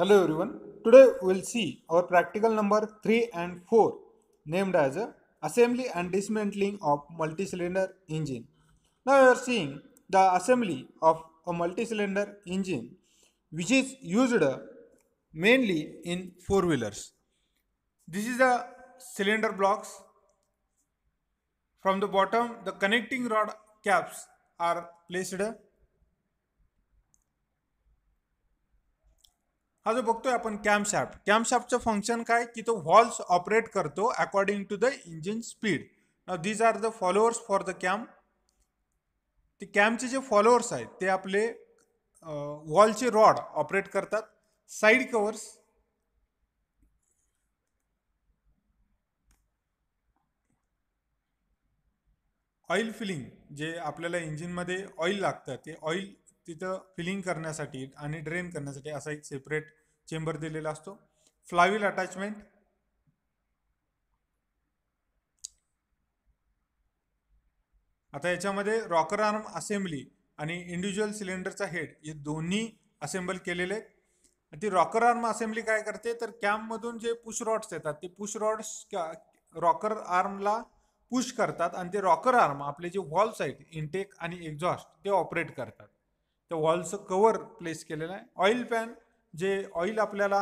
Hello everyone, today we will see our practical number 3 and 4 named as assembly and dismantling of multi-cylinder engine. Now you are seeing the assembly of a multi-cylinder engine which is used uh, mainly in four wheelers. This is the cylinder blocks. From the bottom the connecting rod caps are placed uh, हा जो बघतोय आपण camp कॅम्पशाफ्टचं function काय की तो valves operate करतो according to the engine speed these are the followers for the cam ते कॅम्पचे जे फॉलोअर्स आहेत ते आपले वॉलचे रॉड ऑपरेट करतात साईड कवर्स ऑइल फिलिंग जे आपल्याला इंजिनमध्ये ऑइल लागतं ते ऑइल तिथं फिलिंग करण्यासाठी आणि ड्रेन करण्यासाठी असा एक सेपरेट चेंबर दिलेला असतो फ्लाविल अटॅचमेंट आता याच्यामध्ये रॉकर आर्म असेंब्ली आणि इंडिव्हिज्युअल सिलेंडरचा हेड हे दोन्ही असेंबल केलेले आहेत ती रॉकर आर्म असेंब्ली काय करते तर कॅम्पमधून जे पुश रॉड्स येतात ते पुश रॉड्स रॉकर आर्मला पुश करतात आणि ते रॉकर आर्म आपले जे व्हॉल्स आहेत इंटेक आणि एक्झॉस्ट ते ऑपरेट करतात त्या वॉलचं कवर प्लेस केलेलं आहे ऑइल पॅन जे ऑइल आपल्याला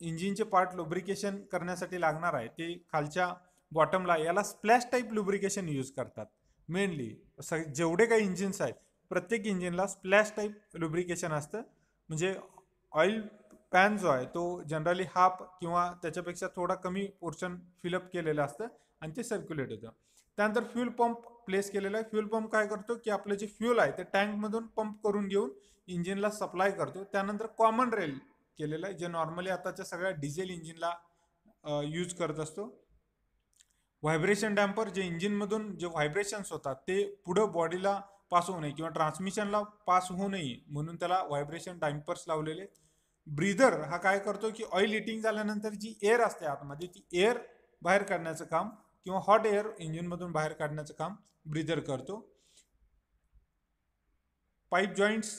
इंजिनचे पार्ट लुब्रिकेशन करण्यासाठी लागणार आहे ते खालच्या बॉटमला याला स्प्लॅश टाईप लुब्रिकेशन यूज करतात मेनली सग जेवढे काही इंजिन्स आहेत प्रत्येक इंजिनला स्प्लॅश टाईप लुब्रिकेशन असतं म्हणजे ऑइल पॅन जो आहे तो जनरली हाफ किंवा त्याच्यापेक्षा थोडा कमी पोर्शन फिलअप केलेलं असतं आणि ते सर्क्युलेट होतं त्यानंतर फ्यूल पंप प्लेस केलेला आहे फ्यूल पंप काय करतो की आपलं जे फ्यूल आहे ते टँकमधून पंप करून घेऊन इंजिनला सप्लाय करतो त्यानंतर कॉमन रेल केलेलं आहे जे नॉर्मली आताच्या सगळ्या डिझेल इंजिनला यूज करत असतो व्हायब्रेशन डॅम्पर जे इंजिनमधून जे व्हायब्रेशन्स होतात ते पुढं बॉडीला पास होऊ नये किंवा ट्रान्समिशनला पास होऊ नये म्हणून त्याला व्हायब्रेशन डॅम्पर्स लावलेले ब्रीदर हा काय करतो की ऑइल हिटिंग झाल्यानंतर जी एअर असते आतमध्ये ती एअर बाहेर काढण्याचं काम किंवा हॉट एअर इंजिनमधून बाहेर काढण्याचं काम ब्रीदर करतो पाईप जॉईंट्स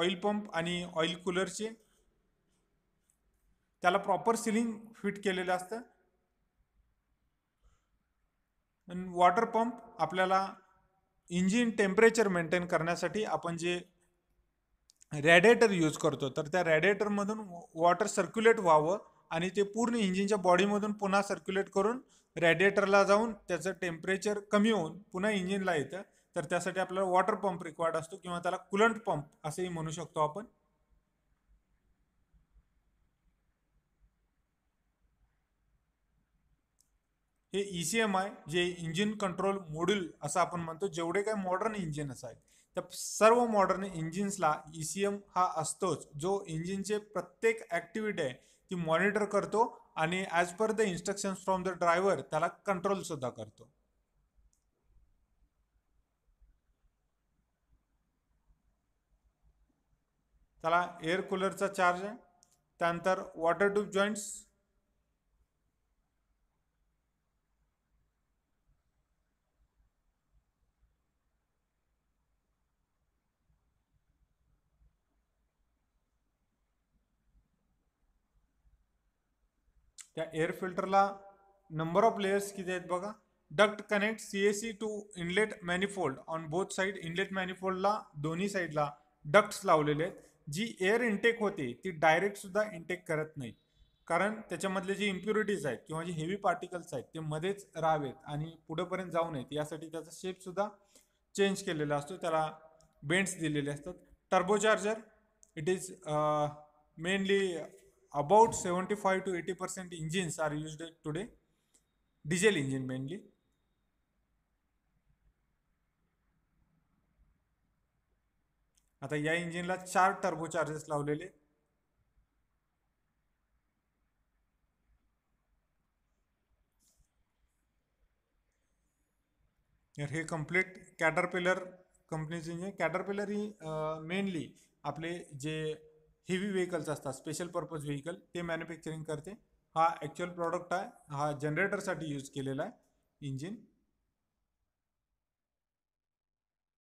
ऑइल पंप आणि ऑइल कूलरचे त्याला प्रॉपर सिलिंग फिट केलेलं असतं वॉटर पंप आपल्याला इंजिन टेम्परेचर मेंटेन करण्यासाठी आपण जे रॅडेटर यूज करतो तर त्या रॅडेटरमधून वॉटर सर्क्युलेट व्हावं आणि ते पूर्ण इंजिनच्या बॉडीमधून पुन्हा सर्क्युलेट करून रॅडिएटरला जाऊन त्याचं टेम्परेचर कमी होऊन पुन्हा इंजिनला येतं तर त्यासाठी आपल्याला वॉटर पंप रिक्वायर्ड असतो किंवा त्याला कुलंट पंप असंही म्हणू शकतो आपण हे ई सी एम आय जे इंजिन कंट्रोल मॉड्यूल असं आपण म्हणतो जेवढे काय मॉडर्न इंजिन असं तर सर्व मॉडर्न इंजिन्सला ई सी एम हा असतोच जो इंजिनचे प्रत्येक ॲक्टिव्हिटी आहे ती मॉनिटर करतो आणि as per the instruction from the driver त्याला कंट्रोलसुद्धा करतो त्याला एअर कूलरचा चार्ज आहे त्यानंतर वॉटर ट्यूब जॉईंट्स त्या एअर फिल्टरला नंबर ऑफ लेयर्स किती आहेत बघा duct connect C S C to inlet manifold on both side inlet मॅनिफोल्डला दोन्ही साईडला डक्ट्स लावलेले आहेत जी एअर इंटेक होते ती डायरेक्टसुद्धा इंटेक करत नाही कारण त्याच्यामधले जे इम्प्युरिटीज आहेत किंवा जे हेवी पार्टिकल्स आहेत ते मध्येच राहावेत आणि पुढेपर्यंत जाऊ नयेत यासाठी त्याचा शेपसुद्धा चेंज केलेला असतो त्याला बेंड्स दिलेले असतात turbocharger it is mainly about 75 to 80 percent engines are used today diesel engine mainly आता या इंजिनला चार टर्बो चार्जेस लावलेले हे कम्प्लीट कॅटरपिलर कंपनीचे इंजिन कॅटरपिलर ही मेनली आपले जे हेवी व्हेकल्स असतात स्पेशल पर्पज व्हेकल ते मॅन्युफॅक्चरिंग करते हा ॲक्च्युअल प्रॉडक्ट आहे हा जनरेटरसाठी यूज केलेला आहे इंजिन